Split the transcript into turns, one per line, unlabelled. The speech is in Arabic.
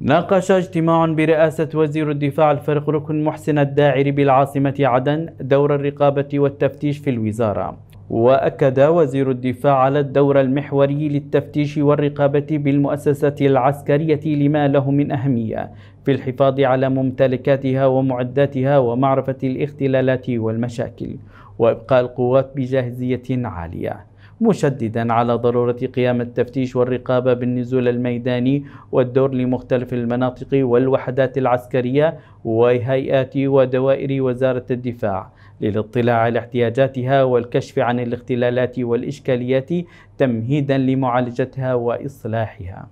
ناقش اجتماع برئاسة وزير الدفاع الفرق ركن محسن الداعري بالعاصمة عدن دور الرقابة والتفتيش في الوزارة وأكد وزير الدفاع على الدور المحوري للتفتيش والرقابة بالمؤسسة العسكرية لما له من أهمية في الحفاظ على ممتلكاتها ومعداتها ومعرفة الاختلالات والمشاكل وإبقاء القوات بجاهزية عالية مشددا على ضرورة قيام التفتيش والرقابة بالنزول الميداني والدور لمختلف المناطق والوحدات العسكرية وهيئات ودوائر وزارة الدفاع للاطلاع على احتياجاتها والكشف عن الاختلالات والإشكاليات تمهيدا لمعالجتها وإصلاحها.